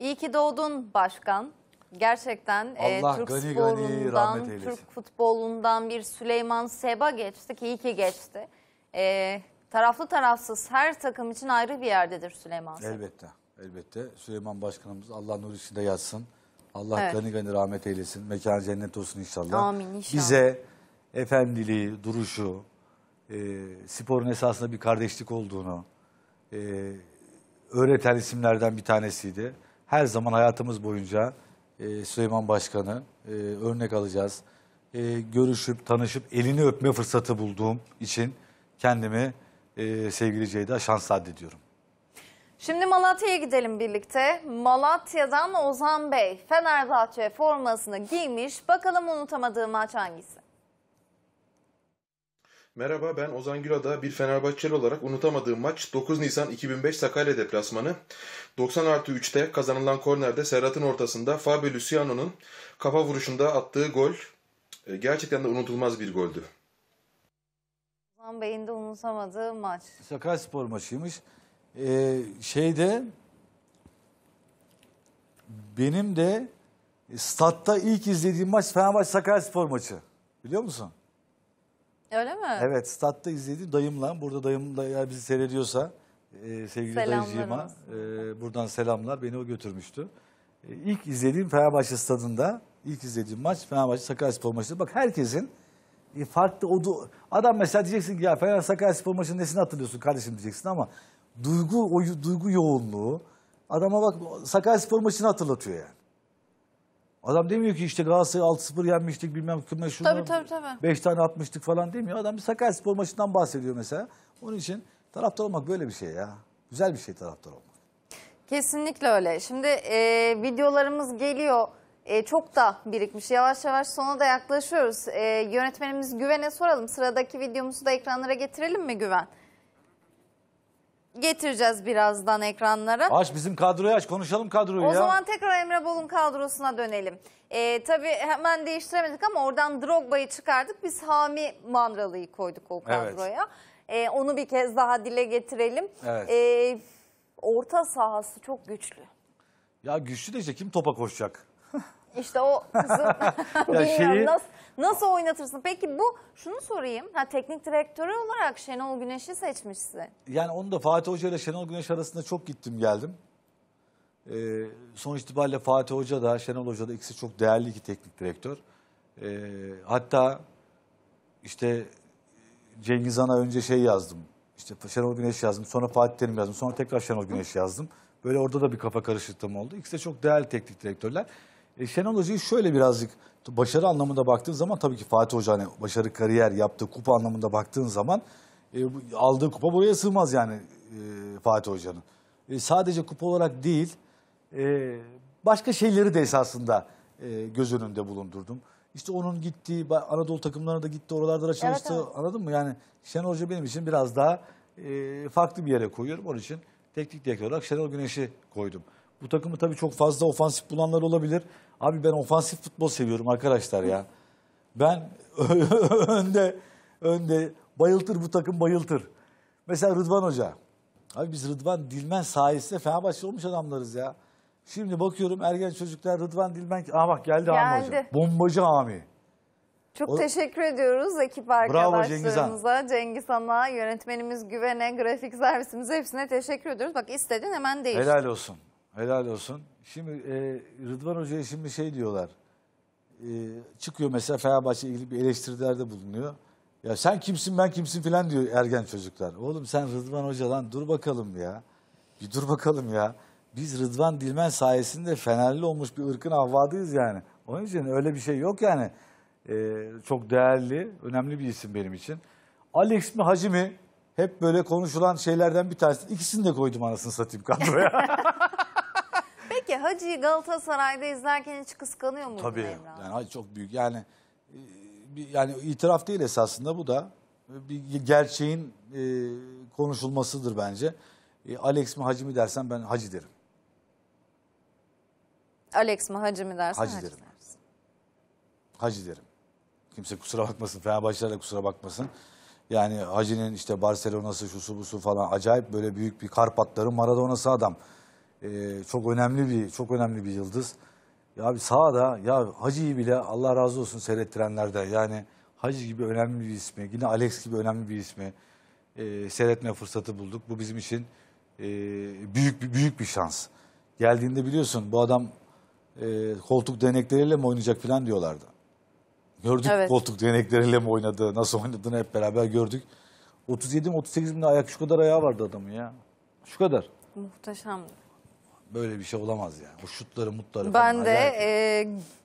İyi ki doğdun başkan. Gerçekten e, Türk gani sporundan, rahmet Türk futbolundan bir Süleyman Seba geçti ki iyi ki geçti. E, taraflı tarafsız her takım için ayrı bir yerdedir Süleyman Seba. Elbette, elbette. Süleyman Başkanımız Allah nur içinde yatsın. Allah Evet. gani gani rahmet eylesin. Mekan cennet olsun inşallah. Amin, inşallah. Bize efendiliği, duruşu, e, sporun esasında bir kardeşlik olduğunu e, öğreten isimlerden bir tanesiydi her zaman hayatımız boyunca e, Süleyman Başkan'ı e, örnek alacağız. E, görüşüp, tanışıp, elini öpme fırsatı bulduğum için kendimi e, sevgili Ceyda şans addediyorum. Şimdi Malatya'ya gidelim birlikte. Malatya'dan Ozan Bey Fenerbahçe formasını giymiş. Bakalım unutamadığı maç hangisi? Merhaba ben Ozan Gülada. Bir Fenerbahçeli olarak unutamadığım maç 9 Nisan 2005 Sakarya deplasmanı. 90 artı 3'te kazanılan kornerde Serhat'ın ortasında Fabio Luciano'nun kafa vuruşunda attığı gol e, gerçekten de unutulmaz bir goldü. Ozan Bey'in de unutamadığı maç. Sakarya spor maçıymış. Ee, şeyde benim de statta ilk izlediğim maç Fenerbahçe Sakarya spor maçı. Biliyor musun? Öyle mi? Evet statta izledi dayımla. Burada dayım da eğer bizi seyrediyorsa e, sevgili dayıcığıma e, buradan selamlar. Beni o götürmüştü. E, ilk izlediğim Fenerbahçe stadında ilk izlediğim maç Fenerbahçe Spor maçı. Bak herkesin e, farklı odu. Adam mesela diyeceksin ki ya Sakarya Spor maçının nesini hatırlıyorsun kardeşim diyeceksin ama duygu o, duygu yoğunluğu adama bak Sakarya Spor maçını hatırlatıyor yani. Adam demiyor ki işte Galatasaray'ı 6-0 yenmiştik bilmem kime şunu. Tabii tabii tabii. 5 tane atmıştık falan demiyor. Adam bir spor maçından bahsediyor mesela. Onun için taraftar olmak böyle bir şey ya. Güzel bir şey taraftar olmak. Kesinlikle öyle. Şimdi e, videolarımız geliyor. E, çok da birikmiş. Yavaş yavaş sona da yaklaşıyoruz. E, yönetmenimiz Güven'e soralım. Sıradaki videomuzu da ekranlara getirelim mi Güven? getireceğiz birazdan ekranlara. Aç bizim kadroyu aç konuşalım kadroyu o ya. O zaman tekrar Emre Bol'un kadrosuna dönelim. Ee, tabii hemen değiştiremedik ama oradan Drogba'yı çıkardık. Biz Hami Manralı'yı koyduk o kadroya. Evet. Ee, onu bir kez daha dile getirelim. Evet. Ee, orta sahası çok güçlü. Ya güçlü de kim topa koşacak? İşte o kızı bilmiyorum şeyi... nasıl, nasıl oynatırsın. Peki bu şunu sorayım. Ha, teknik direktörü olarak Şenol Güneş'i seçmişsin. Yani onu da Fatih Hoca ile Şenol Güneş arasında çok gittim geldim. Ee, son itibariyle Fatih Hoca da Şenol Hoca da ikisi çok değerli iki teknik direktör. Ee, hatta işte Cengiz Han'a önce şey yazdım. İşte Şenol Güneş yazdım. Sonra Fatih Terim yazdım. Sonra tekrar Şenol Güneş yazdım. Böyle orada da bir kafa karışıklığım oldu. İkisi de çok değerli teknik direktörler. E, Şenol Hoca'yı şöyle birazcık başarı anlamında baktığın zaman tabii ki Fatih Hoca hani başarı kariyer yaptığı kupa anlamında baktığın zaman e, aldığı kupa buraya sığmaz yani e, Fatih Hoca'nın. E, sadece kupa olarak değil e, başka şeyleri de esasında e, göz önünde bulundurdum. İşte onun gittiği Anadolu takımlarına da gitti oralarda da çalıştı evet, evet. anladın mı? Yani Şenol Hoca benim için biraz daha e, farklı bir yere koyuyorum. Onun için teknik direktör olarak Şenol Güneş'i koydum. Bu takımı tabii çok fazla ofansif bulanlar olabilir. Abi ben ofansif futbol seviyorum arkadaşlar ya. Ben önde önde bayıltır bu takım bayıltır. Mesela Rıdvan Hoca. Abi biz Rıdvan Dilmen sayesinde Fenerbahçe olmuş adamlarız ya. Şimdi bakıyorum ergen çocuklar Rıdvan Dilmen... Aa bak geldi, geldi. Hami Hoca. Bombacı Hami. Çok o... teşekkür ediyoruz ekip arkadaşlarımıza, Cengiz Han'a, yönetmenimiz Güven'e, grafik servisimize hepsine teşekkür ediyoruz. Bak istedin hemen değişti. Helal olsun. Helal olsun. Şimdi e, Rıdvan Hoca'ya şimdi şey diyorlar. E, çıkıyor mesela Fenerbahçe ilgili bir eleştirilerde bulunuyor. Ya sen kimsin ben kimsin filan diyor ergen çocuklar. Oğlum sen Rıdvan Hoca lan dur bakalım ya. Bir dur bakalım ya. Biz Rıdvan Dilmen sayesinde Fenerli olmuş bir ırkın avvadıyız yani. Onun için öyle bir şey yok yani. Ee, çok değerli, önemli bir isim benim için. Alex mi Hacı mi? Hep böyle konuşulan şeylerden bir tanesi. İkisini de koydum anasını satayım kadroya. Hacı Galatasaray'da izlerken hiç kıskanıyor mu Tabii. Emrah? Yani Hacı çok büyük. Yani e, yani itiraf değil esasında bu da bir gerçeğin e, konuşulmasıdır bence. E, Alex mi Hacı mı dersen ben Hacı derim. Alex mi Hacı mı dersen Hacı, hacı derim. Dersin. Hacı derim. Kimse kusura bakmasın. Fenerbahçeler de kusura bakmasın. Yani Hacı'nın işte Barcelona'sı, şusu busu falan acayip böyle büyük bir Karpatları Maradona'sı adam. Ee, çok önemli bir çok önemli bir yıldız. Ya abi sağda ya Hacı'yı bile Allah razı olsun seyrettirenlerden yani Hacı gibi önemli bir ismi, yine Alex gibi önemli bir ismi e, seyretme fırsatı bulduk. Bu bizim için e, büyük büyük bir şans. Geldiğinde biliyorsun bu adam e, koltuk denekleriyle mi oynayacak falan diyorlardı. Gördük evet. koltuk denekleriyle mi oynadı nasıl oynadığını hep beraber gördük. 37 mi 38 mi ayak şu kadar ayağı vardı adamın ya. Şu kadar. Muhteşemdi böyle bir şey olamaz yani. O şutları mutları Ben de e,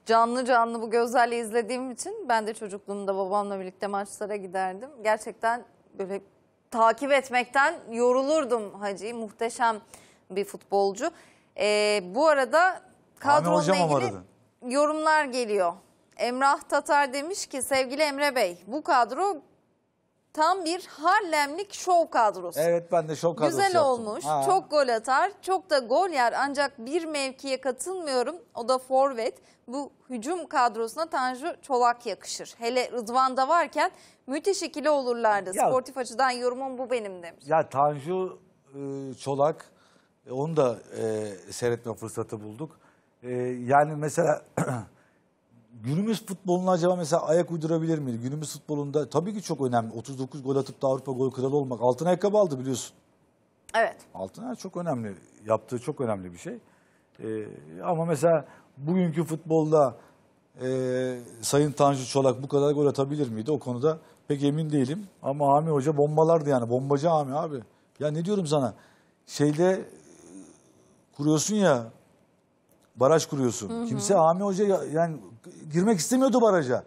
canlı canlı bu gözlerle izlediğim için ben de çocukluğumda babamla birlikte maçlara giderdim. Gerçekten böyle takip etmekten yorulurdum Hacı, Muhteşem bir futbolcu. E, bu arada kadronla ilgili yorumlar geliyor. Emrah Tatar demiş ki sevgili Emre Bey bu kadro Tam bir Harlemlik şov kadrosu. Evet ben de şov kadrosu Güzel yaptım. olmuş. Ha. Çok gol atar. Çok da gol yer. Ancak bir mevkiye katılmıyorum. O da forvet. Bu hücum kadrosuna Tanju Çolak yakışır. Hele Rıdvan'da varken müthiş ikili olurlardı. Ya, Sportif açıdan yorumum bu benim demiş. Ya Tanju e, Çolak e, onu da e, seyretme fırsatı bulduk. E, yani mesela günümüz futboluna acaba mesela ayak uydurabilir miydi? Günümüz futbolunda tabii ki çok önemli. 39 gol atıp da Avrupa gol kralı olmak. Altın ayakkabı aldı biliyorsun. Evet. Altın ayakkabı çok önemli. Yaptığı çok önemli bir şey. Ee, ama mesela bugünkü futbolda e, Sayın Tanju Çolak bu kadar gol atabilir miydi? O konuda pek emin değilim. Ama Ami Hoca bombalardı yani. Bombacı Ami abi. Ya ne diyorum sana? Şeyde e, kuruyorsun ya baraj kuruyorsun. Hı hı. Kimse Ami Hoca yani girmek istemiyordu baraja.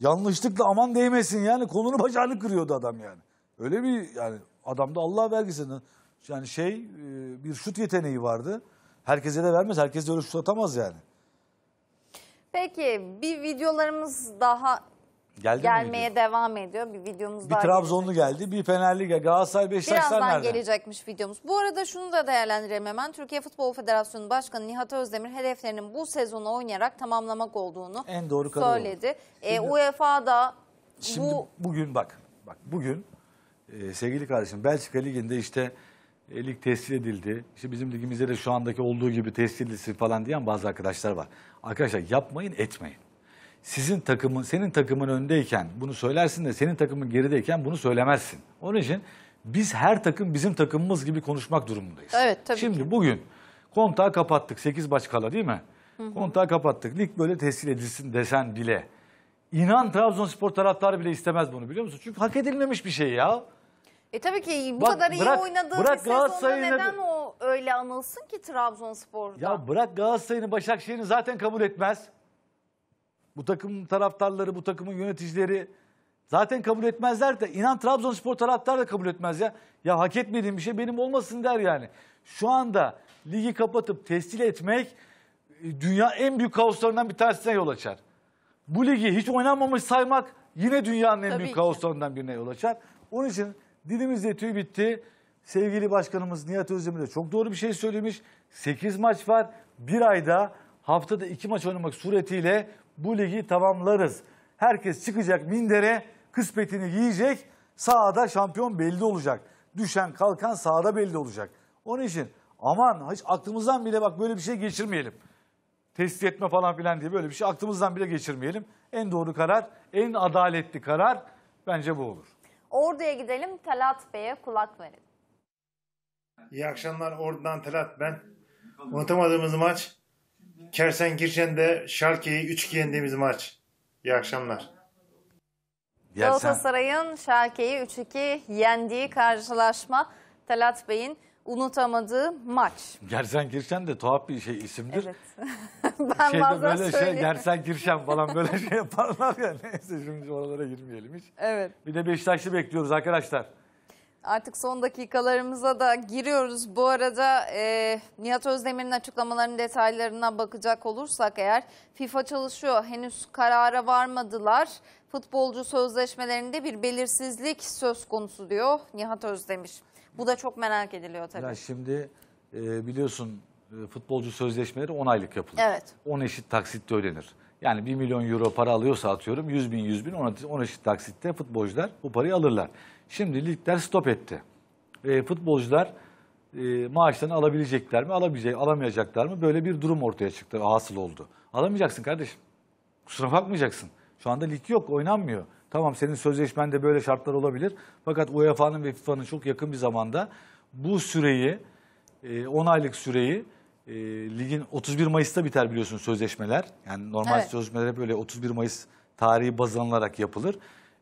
Yanlışlıkla aman değmesin yani kolunu bacağını kırıyordu adam yani. Öyle bir yani adamda Allah vergisinden yani şey e, bir şut yeteneği vardı. Herkese de vermez. Herkes de öyle şut atamaz yani. Peki bir videolarımız daha Geldi Gelmeye devam ediyor. Bir videomuz bir daha Trabzonlu gelecek. geldi, bir Fenerli geldi. Galatasaray Beşiktaşlar Birazdan gelecekmiş videomuz. Bu arada şunu da değerlendirelim hemen. Türkiye Futbol Federasyonu Başkanı Nihat Özdemir hedeflerinin bu sezonu oynayarak tamamlamak olduğunu en doğru söyledi. E, Şimdi, e, UEFA'da bu... bugün bak, bak bugün e, sevgili kardeşim Belçika Ligi'nde işte e, lig tescil edildi. İşte bizim ligimizde de şu andaki olduğu gibi tescil edilsin falan diyen bazı arkadaşlar var. Arkadaşlar yapmayın etmeyin sizin takımın, senin takımın öndeyken bunu söylersin de senin takımın gerideyken bunu söylemezsin. Onun için biz her takım bizim takımımız gibi konuşmak durumundayız. Evet tabii Şimdi ki. bugün kontağı kapattık 8 maç kala değil mi? Hı hı. Kontağı kapattık. Lig böyle tescil edilsin desen bile. İnan Trabzonspor taraftarı bile istemez bunu biliyor musun? Çünkü hak edilmemiş bir şey ya. E tabii ki bu Bak, kadar bırak, iyi oynadığı bırak bir sezonda neden o öyle anılsın ki Trabzonspor'da? Ya bırak Galatasaray'ını Başakşehir'ini zaten kabul etmez. Bu takımın taraftarları, bu takımın yöneticileri zaten kabul etmezler de inan Trabzonspor taraftarı da kabul etmez ya. Ya hak etmediğim bir şey benim olmasın der yani. Şu anda ligi kapatıp tescil etmek e, dünya en büyük kaoslarından bir tanesine yol açar. Bu ligi hiç oynanmamış saymak yine dünyanın en Tabii büyük ki. kaoslarından birine yol açar. Onun için dilimizde tüy bitti. Sevgili başkanımız Nihat Özdemir de çok doğru bir şey söylemiş. 8 maç var. Bir ayda haftada 2 maç oynamak suretiyle bu ligi tamamlarız. Herkes çıkacak mindere, kıspetini giyecek, sahada şampiyon belli olacak. Düşen kalkan sahada belli olacak. Onun için aman hiç aklımızdan bile bak böyle bir şey geçirmeyelim. Test etme falan filan diye böyle bir şey aklımızdan bile geçirmeyelim. En doğru karar, en adaletli karar bence bu olur. Ordu'ya gidelim Talat Bey'e kulak verin. İyi akşamlar Ordu'dan Talat ben. Unutamadığımız maç Kersen Kersenkirchen'de Schalke'yi 3-2 yendiğimiz maç. İyi akşamlar. Galatasaray'ın Schalke'yi 3-2 yendiği karşılaşma Talat Bey'in unutamadığı maç. Gersen Kirşen de tuhaf bir şey isimdir. Evet. ben Şeyde bazen böyle şey Gersen Kirşen falan böyle şey yaparlar ya. Neyse şimdi oralara girmeyelim hiç. Evet. Bir de Beşiktaşlı bekliyoruz arkadaşlar artık son dakikalarımıza da giriyoruz. Bu arada e, Nihat Özdemir'in açıklamalarının detaylarına bakacak olursak eğer FIFA çalışıyor henüz karara varmadılar. Futbolcu sözleşmelerinde bir belirsizlik söz konusu diyor Nihat Özdemir. Bu da çok merak ediliyor tabii. Ya şimdi e, biliyorsun e, futbolcu sözleşmeleri 10 aylık yapılır. Evet. 10 eşit taksitle ödenir. Yani 1 milyon euro para alıyorsa atıyorum 100 bin 100 bin 10 eşit taksitte futbolcular bu parayı alırlar. Şimdi ligler stop etti. E, futbolcular e, maaşlarını alabilecekler mi? Alabilecek, alamayacaklar mı? Böyle bir durum ortaya çıktı, hasıl oldu. Alamayacaksın kardeşim. Kusura bakmayacaksın. Şu anda lig yok, oynanmıyor. Tamam senin sözleşmende böyle şartlar olabilir. Fakat UEFA'nın ve FIFA'nın çok yakın bir zamanda bu süreyi, 10 e, aylık süreyi e, ligin 31 Mayıs'ta biter biliyorsun sözleşmeler. Yani normal Evet. sözleşmeler hep böyle 31 Mayıs tarihi baz alınarak yapılır.